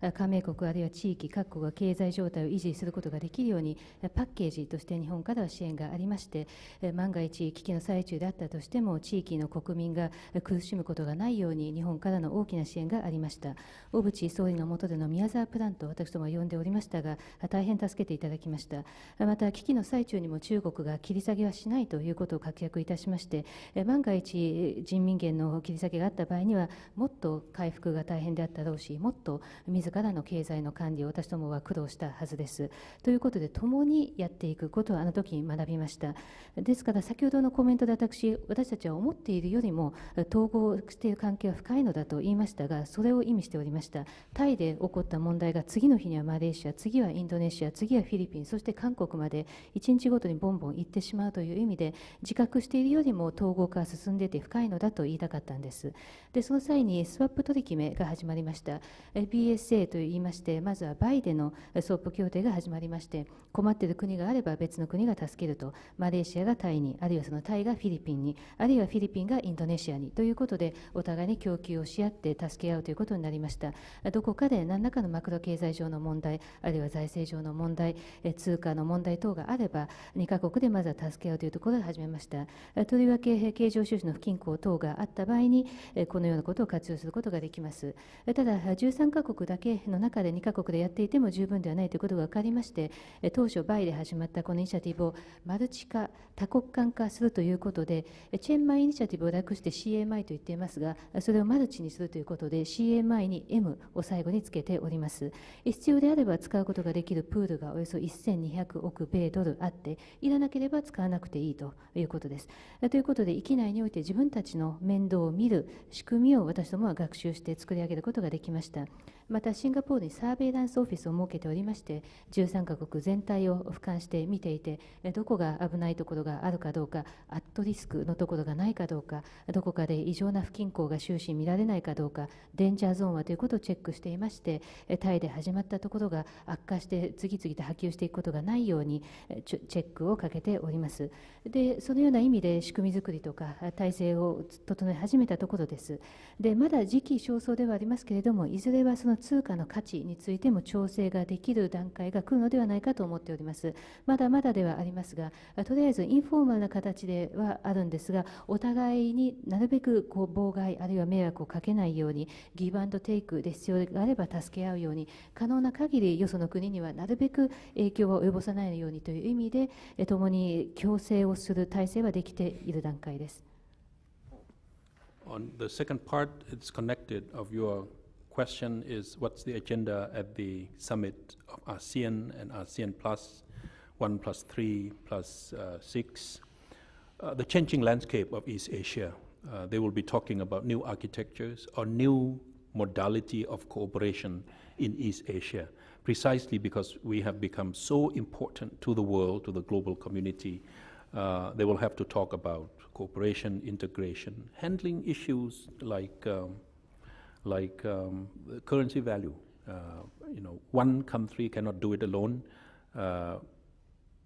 た、加盟国あるいは地域、各国が経済状態を維持することができるように、パッケージとして日本からは支援がありまして、万が一、危機の最中であったとしても地域の国民が苦しむことがないように日本からの大きな支援がありました小渕総理の下での宮沢プランと私どもは呼んでおりましたが大変助けていただきましたまた危機の最中にも中国が切り下げはしないということを確約いたしまして万が一人民元の切り下げがあった場合にはもっと回復が大変であったろうしもっと自らの経済の管理を私どもは苦労したはずですということで共にやっていくことをあの時学びましたですから先ほどのコメメントで私私たちは思っているよりも統合している関係は深いのだと言いましたがそれを意味しておりましたタイで起こった問題が次の日にはマレーシア次はインドネシア次はフィリピンそして韓国まで1日ごとにボンボン行ってしまうという意味で自覚しているよりも統合化が進んでいて深いのだと言いたかったんですでその際にスワップ取り決めが始まりました BSA といいましてまずはバイでのスワップ協定が始まりまして困っている国があれば別の国が助けるとマレーシアがタイにあるいはそのタイイがフィリピンにあるいはフィリピンがインドネシアにということでお互いに供給をし合って助け合うということになりましたどこかで何らかのマクロ経済上の問題あるいは財政上の問題通貨の問題等があれば2カ国でまずは助け合うというところを始めましたとりわけ経常収支の不均衡等があった場合にこのようなことを活用することができますただ13カ国だけの中で2カ国でやっていても十分ではないということが分かりまして当初バイで始まったこのイニシアティブをマルチ化多国間化するといういうことでチェーンマイイニシアティブを略して CMI と言っていますがそれをマルチにするということで CMI に M を最後につけております必要であれば使うことができるプールがおよそ1200億米ドルあっていらなければ使わなくていいということですということで域内において自分たちの面倒を見る仕組みを私どもは学習して作り上げることができましたまたシンガポールにサーベイランスオフィスを設けておりまして13カ国全体を俯瞰して見ていてどこが危ないところがあるかどうかアットリスクのところがないかどうかどこかで異常な不均衡が終始見られないかどうかデンジャーゾーンはということをチェックしていましてタイで始まったところが悪化して次々と波及していくことがないようにチェックをかけておりますでそのような意味で仕組みづくりとか体制を整え始めたところですでまだ時期尚早ではありますけれどもいずれはその通貨の価値についても調整ができる段階が来るのではないかと思っておりますまだまだではありますがとりあえずインフォーマルな形ではあるんですがお互いになるべくこう妨害あるいは迷惑をかけないようにギブアンドテイクで必要があれば助け合うように可能な限りよその国にはなるべく影響を及ぼさないようにという意味で共に共生をする体制はできている段階です。On the second part, it's connected of your question is what's the agenda at the summit of ASEAN and ASEAN Plus, 1 plus 3 plus, uh, 6? Uh, the changing landscape of East Asia. Uh, they will be talking about new architectures or new modality of cooperation in East Asia, precisely because we have become so important to the world, to the global community. Uh, they will have to talk about cooperation, integration, handling issues like um, like um, currency value. Uh, you know, one country cannot do it alone. Uh,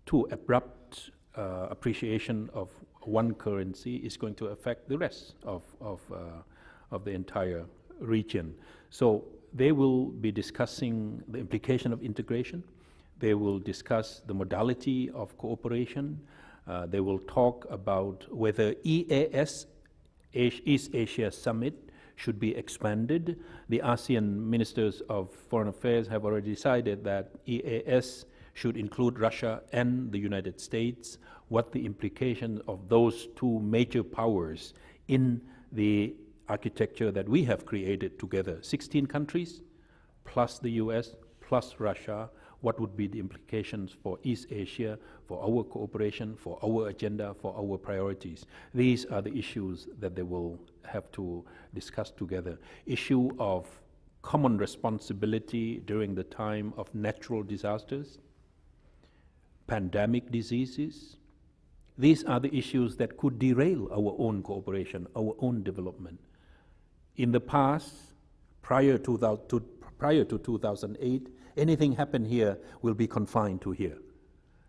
too abrupt uh, appreciation of one currency is going to affect the rest of, of, uh, of the entire region. So they will be discussing the implication of integration. They will discuss the modality of cooperation. Uh, they will talk about whether EAS, East Asia Summit, should be expanded. The ASEAN ministers of foreign affairs have already decided that EAS should include Russia and the United States, what the implications of those two major powers in the architecture that we have created together 16 countries, plus the US, plus Russia, what would be the implications for East Asia, for our cooperation, for our agenda, for our priorities. These are the issues that they will have to discuss together. Issue of common responsibility during the time of natural disasters, pandemic diseases. These are the issues that could derail our own cooperation, our own development. In the past, prior to, prior to 2008, Anything happen here will be confined to here.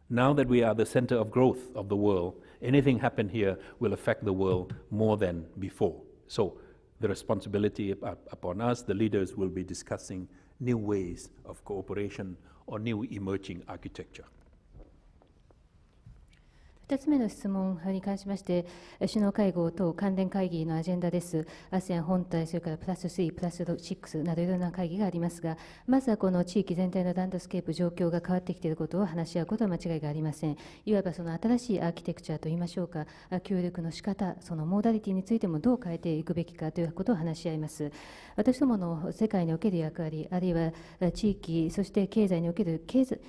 Now that we are the center of growth of the world, anything happen here will affect the world more than before. So the responsibility upon us, the leaders will be discussing new ways of cooperation or new emerging architecture. 2つ目の質問に関しまして、首脳会合等関連会議のアジェンダです、ASEAN 本体、それからプラス3、プラス6などいろんな会議がありますが、まずはこの地域全体のランドスケープ、状況が変わってきていることを話し合うことは間違いがありません、いわばその新しいアーキテクチャといいましょうか、協力の仕方そのモーダリティについてもどう変えていくべきかということを話し合います。私どもの世界における役割、あるいは地域、そして経済における経済、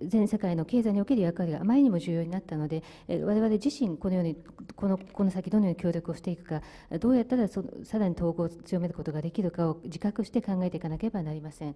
全世界の経済における役割があまりにも重要になったので、我々自身このようにこのこの先どのように協力をしていくかどうやったらそさらに統合を強めることができるかを自覚して考えていかなければなりません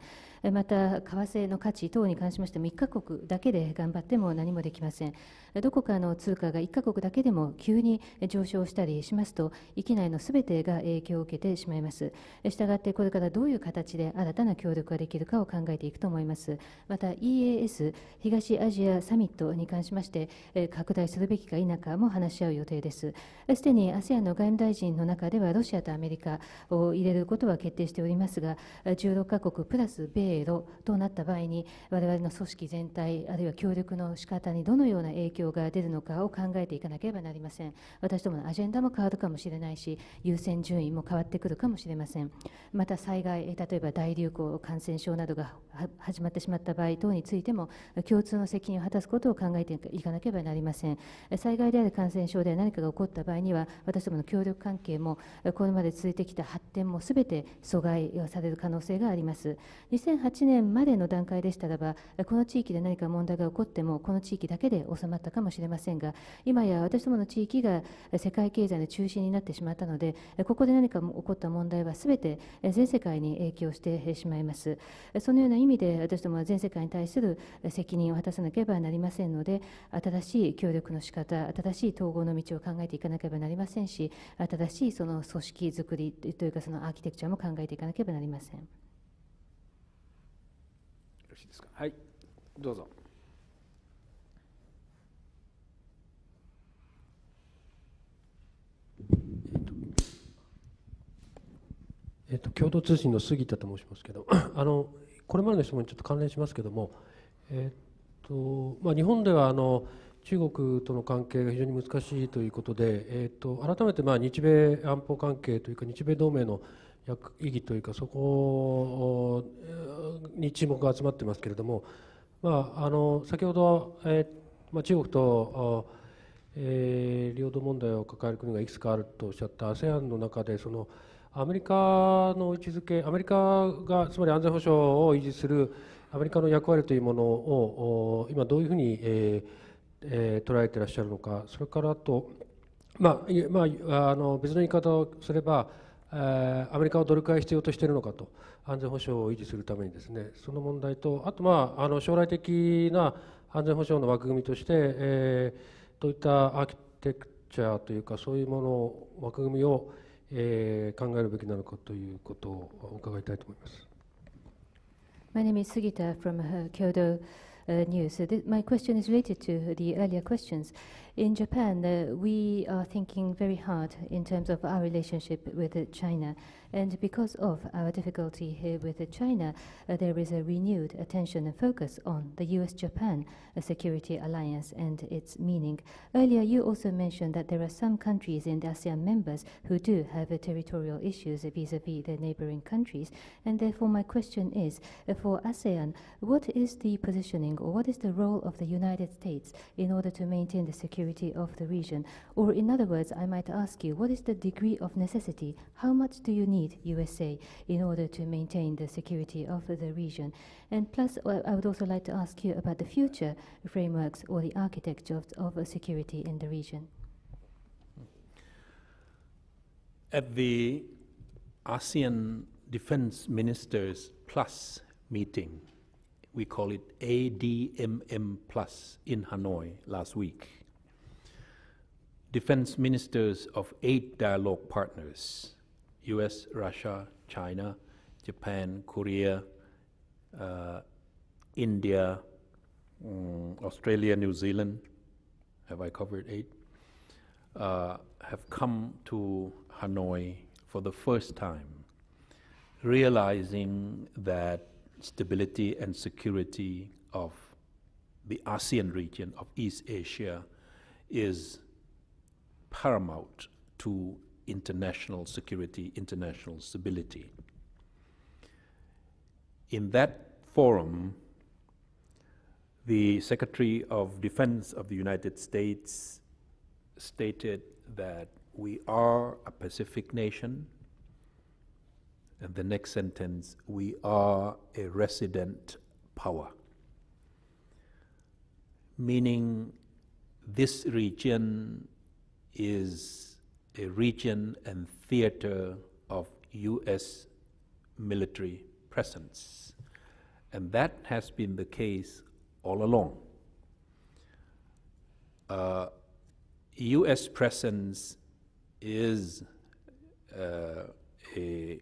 また為替の価値等に関しましても1カ国だけで頑張っても何もできませんどこかの通貨が1カ国だけでも急に上昇したりしますと域内の全てが影響を受けてしまいますしたがってこれからどういう形で新たな協力ができるかを考えていくと思いますまた EAS 東アジアサミットに関しまして拡大するべきか否かも話し合う予定です。すでに ASEAN の外務大臣の中ではロシアとアメリカを入れることは決定しておりますが、16カ国プラス米ロとなった場合に、我々の組織全体、あるいは協力の仕方にどのような影響が出るのかを考えていかなければなりません。私どものアジェンダも変わるかもしれないし、優先順位も変わってくるかもしれません。また災害、例えば大流行、感染症などが始まってしまった場合等についても、共通の責任を果たすことを考えていかなければなりません。災害である感染症で何かが起こった場合には私どもの協力関係もこれまで続いてきた発展もすべて阻害される可能性があります2008年までの段階でしたらばこの地域で何か問題が起こってもこの地域だけで収まったかもしれませんが今や私どもの地域が世界経済の中心になってしまったのでここで何か起こった問題はすべて全世界に影響してしまいますそのような意味で私どもは全世界に対する責任を果たさなければなりませんので新しい協力のの仕方新しい統合の道を考えていかなければなりませんし新しいその組織づくりというかそのアーキテクチャも考えていかなければなりませんよろしいですかはいどうぞえっと、共同通信の杉田と申しますけど あのこれまでの質問にちょっと関連しますけども、えっとまあ、日本ではあの中国との関係が非常に難しいということで、えーと、改めてま日米安保関係というか日米同盟の意義というかそこに注目が集まってますけれども、まあ、あの先ほど、えー、まあ、中国と、えー、領土問題を抱える国がいくつかあるとおっしゃった ASEAN の中でそのアメリカの位置づけアメリカがつまり安全保障を維持するアメリカの役割というものを今どういうふうに、えーえー、捉えてらっしゃるのかそれからあと、まあまあ、あの別の言い方をすれば、えー、アメリカをどれくらい必要としているのかと安全保障を維持するためにですねその問題とあと、まあ、あの将来的な安全保障の枠組みとして、えー、どういったアーキテクチャというかそういうものを枠組みを、えー、考えるべきなのかということを伺いたいと思います。My name is Sugita from Kyoto. Uh, news. my question is related to the earlier questions. In Japan, uh, we are thinking very hard in terms of our relationship with uh, China. And because of our difficulty here with China, uh, there is a renewed attention and focus on the US-Japan uh, Security Alliance and its meaning. Earlier, you also mentioned that there are some countries in the ASEAN members who do have territorial issues vis-a-vis -vis their neighboring countries. And therefore, my question is, uh, for ASEAN, what is the positioning or what is the role of the United States in order to maintain the security of the region? Or in other words, I might ask you, what is the degree of necessity? How much do you need need USA in order to maintain the security of the region? And plus, uh, I would also like to ask you about the future frameworks or the architecture of, of uh, security in the region. At the ASEAN Defense Ministers Plus meeting, we call it ADMM Plus in Hanoi last week. Defense ministers of eight dialogue partners US, Russia, China, Japan, Korea, uh, India, um, Australia, New Zealand, have I covered eight? Uh, have come to Hanoi for the first time, realizing that stability and security of the ASEAN region of East Asia is paramount to international security, international stability. In that forum, the Secretary of Defense of the United States stated that we are a Pacific nation, and the next sentence, we are a resident power. Meaning, this region is a region and theater of U.S. military presence. And that has been the case all along. Uh, U.S. presence is uh, a,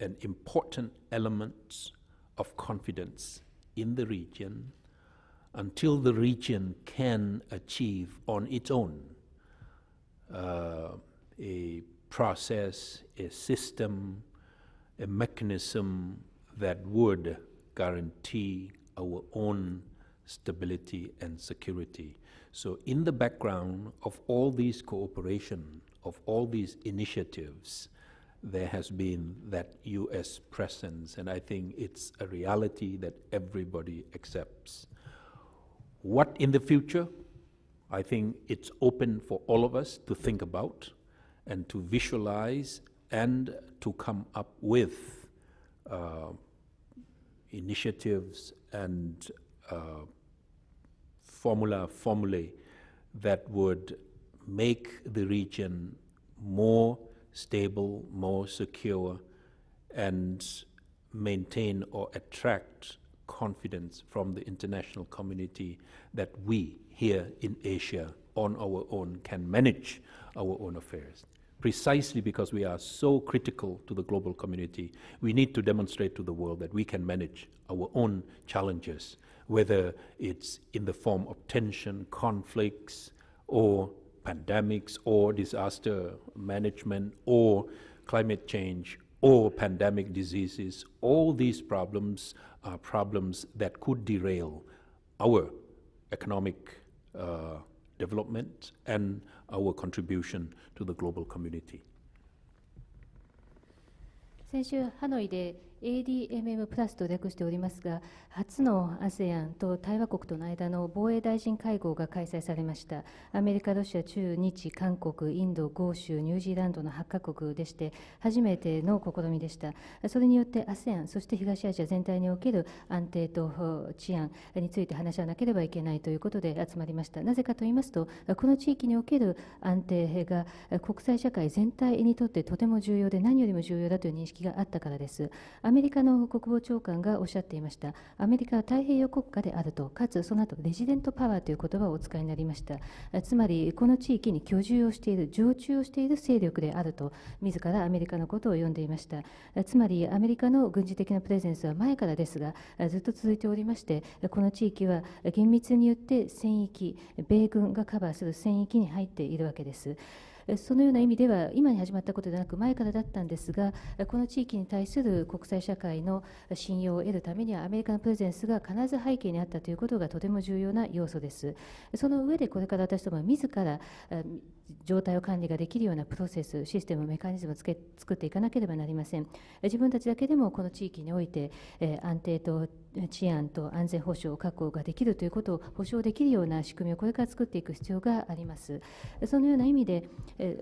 an important element of confidence in the region until the region can achieve on its own uh, a process, a system, a mechanism that would guarantee our own stability and security. So in the background of all these cooperation, of all these initiatives, there has been that U.S. presence, and I think it's a reality that everybody accepts. What in the future? I think it's open for all of us to think about and to visualize and to come up with uh, initiatives and uh, formula formulae that would make the region more stable, more secure, and maintain or attract confidence from the international community that we here in Asia on our own can manage our own affairs precisely because we are so critical to the global community, we need to demonstrate to the world that we can manage our own challenges, whether it's in the form of tension, conflicts, or pandemics, or disaster management, or climate change, or pandemic diseases. All these problems are problems that could derail our economic uh, development and our contribution to the global community. 先週ハノイで ADMM プラスと略しておりますが初の ASEAN と対話国との間の防衛大臣会合が開催されましたアメリカ、ロシア、中日、韓国、インド、豪州、ニュージーランドの8カ国でして初めての試みでしたそれによって ASEAN そして東アジア全体における安定と治安について話し合わなければいけないということで集まりましたなぜかと言いますとこの地域における安定が国際社会全体にとってとても重要で何よりも重要だという認識があったからですアメリカの国防長官がおっしゃっていましたアメリカは太平洋国家であるとかつその後レジデントパワーという言葉をお使いになりましたつまりこの地域に居住をしている常駐をしている勢力であると自らアメリカのことを呼んでいましたつまりアメリカの軍事的なプレゼンスは前からですがずっと続いておりましてこの地域は厳密に言って戦域米軍がカバーする戦域に入っているわけですそのような意味では今に始まったことではなく前からだったんですがこの地域に対する国際社会の信用を得るためにはアメリカのプレゼンスが必ず背景にあったということがとても重要な要素です。その上でこれから私ども自ら状態を管理ができるようなプロセスシステムメカニズムをつけ作っていかなければなりません自分たちだけでもこの地域において、え安定と治安と安全保障を確保ができるということを保障できるような仕組みをこれから作っていく必要がありますそのような意味で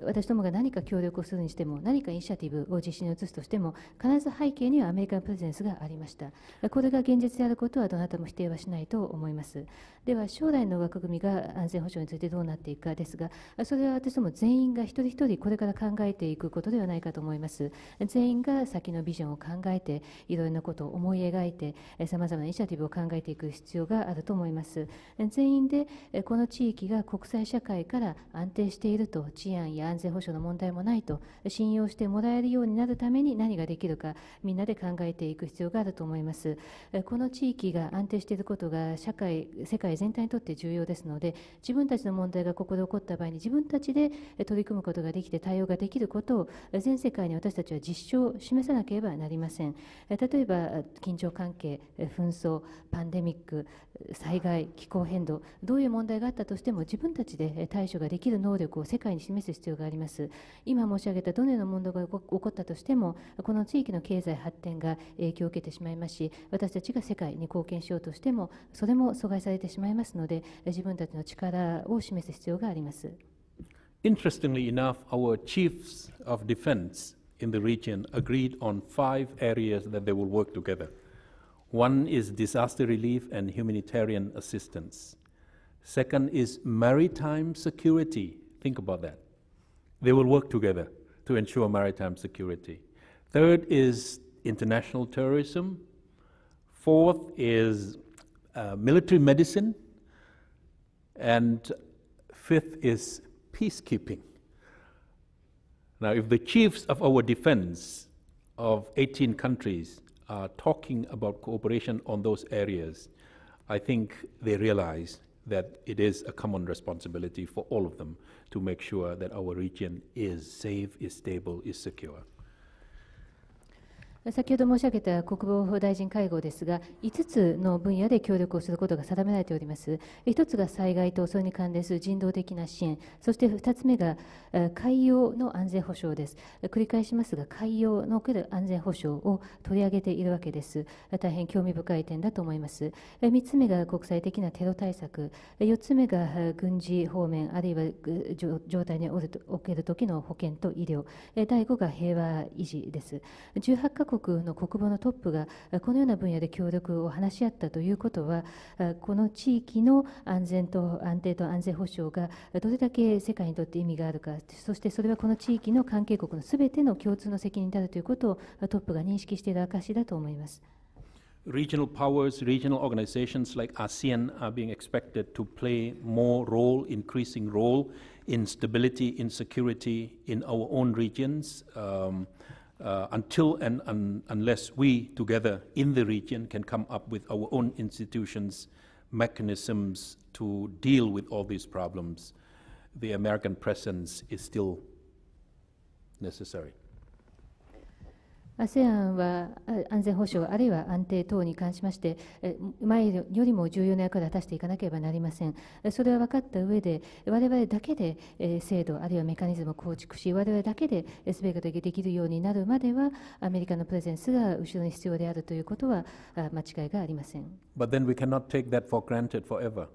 私どもが何か協力をするにしても何かイニシアティブを実施に移すとしても必ず背景にはアメリカのプレゼンスがありましたこれが現実であることはどなたも否定はしないと思いますでは将来の枠組みが安全保障についてどうなっていくかですがそれは側とも全員が一人一人これから考えていくことではないかと思います全員が先のビジョンを考えていろいろなことを思い描いてさまざまなイニシアティブを考えていく必要があると思います全員でこの地域が国際社会から安定していると治安や安全保障の問題もないと信用してもらえるようになるために何ができるかみんなで考えていく必要があると思いますこの地域が安定していることが社会世界全体にとって重要ですので自分たちの問題がここで起こった場合に自分たちで取り組むことができて対応ができることを全世界に私たちは実証を示さなければなりません例えば緊張関係紛争パンデミック災害気候変動どういう問題があったとしても自分たちで対処ができる能力を世界に示す必要があります今申し上げたどのような問題が起こったとしてもこの地域の経済発展が影響を受けてしまいますし私たちが世界に貢献しようとしてもそれも阻害されてしまいますので自分たちの力を示す必要があります。Interestingly enough, our chiefs of defense in the region agreed on five areas that they will work together. One is disaster relief and humanitarian assistance. Second is maritime security. Think about that. They will work together to ensure maritime security. Third is international terrorism. Fourth is uh, military medicine. And fifth is peacekeeping. Now, if the chiefs of our defense of 18 countries are talking about cooperation on those areas, I think they realize that it is a common responsibility for all of them to make sure that our region is safe, is stable, is secure. 先ほど申し上げた国防法大臣会合ですが、5つの分野で協力をすることが定められております、1つが災害とそれに関連する人道的な支援、そして2つ目が海洋の安全保障です、繰り返しますが、海洋のおける安全保障を取り上げているわけです、大変興味深い点だと思います、3つ目が国際的なテロ対策、4つ目が軍事方面、あるいは状態におけるときの保険と医療、第5が平和維持です。18カ国国の国防のトップがこのような分野で協力を話し合ったということはこの地域の安全と安定と安全保障がどれだけ世界にとって意味があるかそしてそれはこの地域の関係国のすべての共通の責任だということをトップが認識している証だと思います。regional powers, regional organizations like ASEAN are being expected to play more role, increasing role in stability, in security in our own regions. Um, uh, until and unless we together in the region can come up with our own institutions, mechanisms to deal with all these problems, the American presence is still necessary. ASEAN は安全保障あるいは安定等に関しまして前よりも重要な役割を果たしていかなければなりませんそれは分かった上で我々だけで制度あるいはメカニズムを構築し我々だけで全てができるようになるまではアメリカのプレゼンスが後ろに必要であるということは間違いがありません But then we cannot take that for granted forever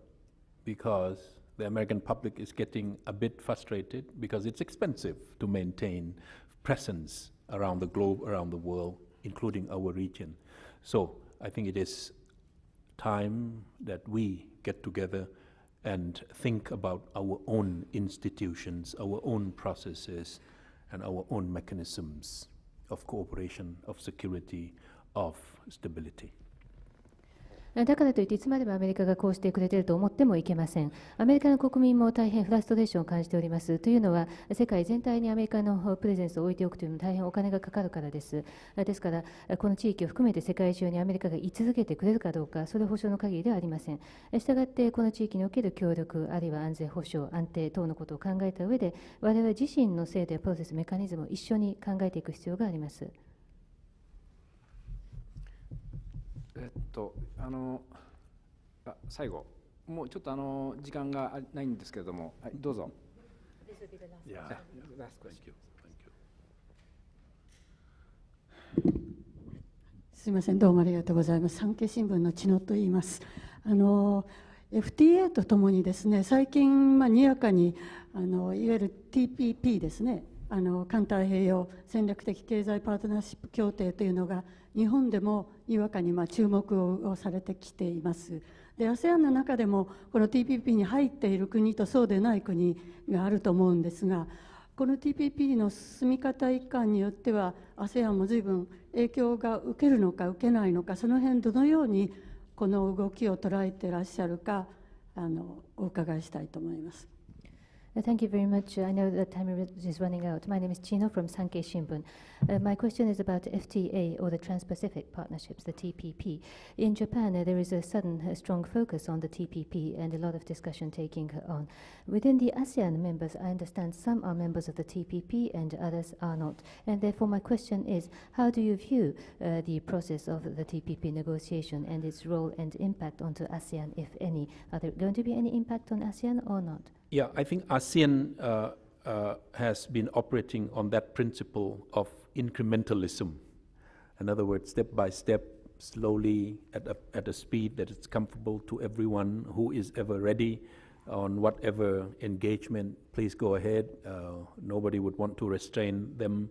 because the American public is getting a bit frustrated because it's expensive to maintain presence around the globe, around the world, including our region. So I think it is time that we get together and think about our own institutions, our own processes, and our own mechanisms of cooperation, of security, of stability. だからといっていつまでもアメリカがこうしてくれていると思ってもいけませんアメリカの国民も大変フラストレーションを感じておりますというのは世界全体にアメリカのプレゼンスを置いておくというのは大変お金がかかるからですですからこの地域を含めて世界中にアメリカが居続けてくれるかどうかそれ保証の限りではありませんしたがってこの地域における協力あるいは安全保障安定等のことを考えた上で我々自身の制度やプロセスメカニズムを一緒に考えていく必要があります。えっとあのあ最後もうちょっとあの時間がないんですけれども、はい、どうぞ。すみませんどうもありがとうございます。産経新聞の千野と言います。あの FTA とともにですね最近まあにやかにあのいわゆる TPP ですねあの環太平洋戦略的経済パートナーシップ協定というのが日本でもにわかにま注目をされてきています。で ASEAN の中でもこの TPP に入っている国とそうでない国があると思うんですがこの TPP の進み方一環によっては ASEAN も随分影響が受けるのか受けないのかその辺どのようにこの動きを捉えてらっしゃるかあのお伺いしたいと思います。Uh, thank you very much. Uh, I know that time is running out. My name is Chino from Sankei Shimbun. Uh, my question is about FTA, or the Trans-Pacific Partnerships, the TPP. In Japan, uh, there is a sudden uh, strong focus on the TPP and a lot of discussion taking on. Within the ASEAN members, I understand some are members of the TPP and others are not. And therefore, my question is, how do you view the process of the TPP negotiation and its role and impact onto ASEAN, if any? Are there going to be any impact on ASEAN or not? Yeah, I think ASEAN uh, uh, has been operating on that principle of incrementalism. In other words, step by step, slowly, at a, at a speed that is comfortable to everyone who is ever ready on whatever engagement, please go ahead. Uh, nobody would want to restrain them.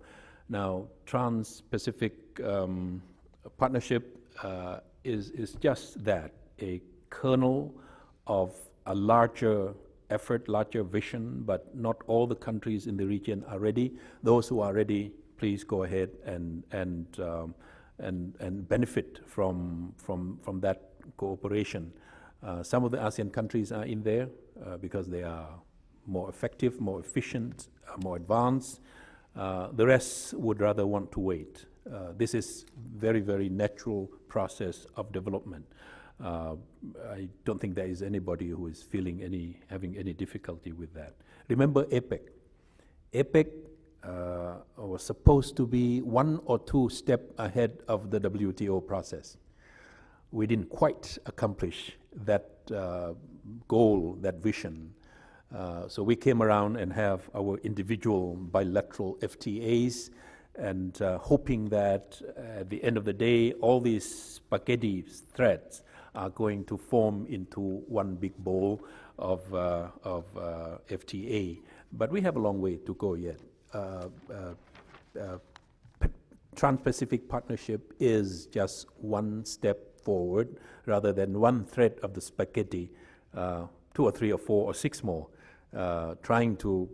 Now, Trans-Pacific um, Partnership uh, is, is just that, a kernel of a larger effort, larger vision, but not all the countries in the region are ready. Those who are ready, please go ahead and, and, um, and, and benefit from, from, from that cooperation. Uh, some of the ASEAN countries are in there uh, because they are more effective, more efficient, uh, more advanced. Uh, the rest would rather want to wait. Uh, this is very, very natural process of development. Uh, I don't think there is anybody who is feeling any, having any difficulty with that. Remember APEC. APEC uh, was supposed to be one or two step ahead of the WTO process. We didn't quite accomplish that uh, goal, that vision. Uh, so we came around and have our individual bilateral FTAs and uh, hoping that at the end of the day, all these spaghetti threads are going to form into one big ball of, uh, of uh, FTA. But we have a long way to go yet. Uh, Trans-Pacific Partnership is just one step forward rather than one thread of the spaghetti, uh, two or three or four or six more, uh, trying to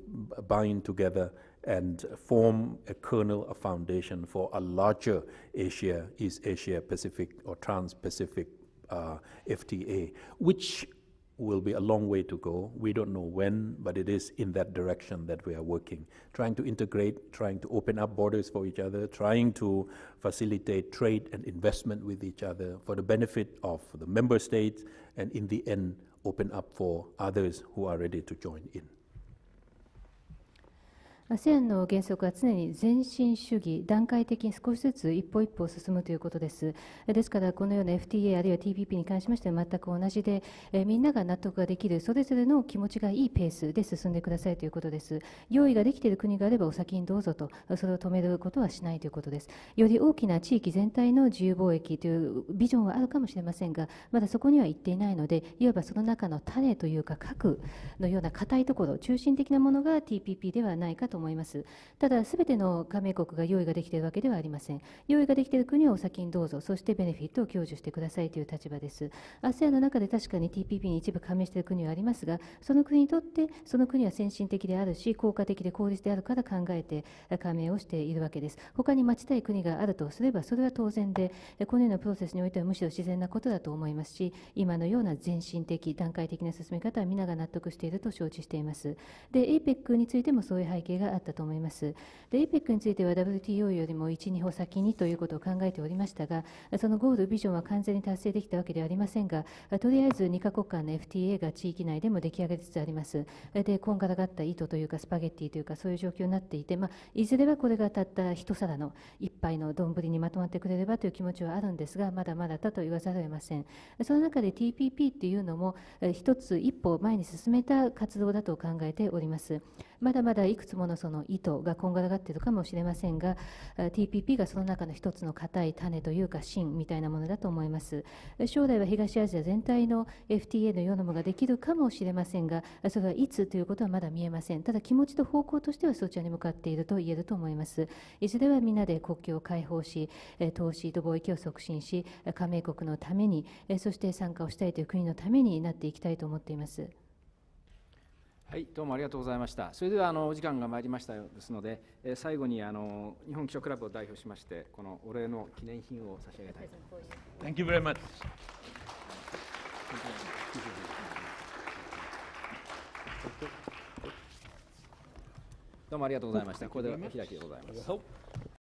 bind together and form a kernel, a foundation for a larger Asia, East Asia Pacific or Trans-Pacific uh, FTA, which will be a long way to go. We don't know when, but it is in that direction that we are working, trying to integrate, trying to open up borders for each other, trying to facilitate trade and investment with each other for the benefit of the member states, and in the end, open up for others who are ready to join in. ASEAN の原則は常に前進主義、段階的に少しずつ一歩一歩進むということです。ですから、このような FTA あるいは TPP に関しましては全く同じで、えみんなが納得ができる、それぞれの気持ちがいいペースで進んでくださいということです。用意ができている国があればお先にどうぞと、それを止めることはしないということです。より大きな地域全体の自由貿易というビジョンはあるかもしれませんが、まだそこには行っていないので、いわばその中の種というか、核のような硬いところ、中心的なものが TPP ではないかとと思いますただすべての加盟国が用意ができているわけではありません用意ができている国はお先にどうぞそしてベネフィットを享受してくださいという立場です ASEAN の中で確かに TPP に一部加盟している国はありますがその国にとってその国は先進的であるし効果的で効率であるから考えて加盟をしているわけです他に待ちたい国があるとすればそれは当然でこのようなプロセスにおいてはむしろ自然なことだと思いますし今のような前進的段階的な進め方は皆が納得していると承知していますで APEC についてもそういう背景ががあったと思います。で APEC については WTO よりも1、2歩先にということを考えておりましたが、そのゴール、ビジョンは完全に達成できたわけではありませんが、とりあえず2か国間の FTA が地域内でも出来上がりつつあります。で、こんがらがった糸というか、スパゲッティというか、そういう状況になっていて、まあ、いずれはこれがたった一皿の一杯の丼にまとまってくれればという気持ちはあるんですが、まだまだだと言わざるを得ません。その中で TPP っていうのも、一つ一歩前に進めた活動だと考えております。まだまだいくつものその意図がこんがらがっているかもしれませんが TPP がその中の一つの固い種というか芯みたいなものだと思います将来は東アジア全体の FTA のようなものができるかもしれませんがそれはいつということはまだ見えませんただ気持ちと方向としてはそちらに向かっていると言えると思いますいずれはみんなで国境を開放し投資と貿易を促進し加盟国のためにそして参加をしたいという国のためになっていきたいと思っています。はい、どうもありがとうございました。それではあのお時間が参りましたですので、えー、最後にあの日本記者クラブを代表しまして、このお礼の記念品を差し上げたいと思います。Thank you very much. t h どうもありがとうございました。これで開きでございます。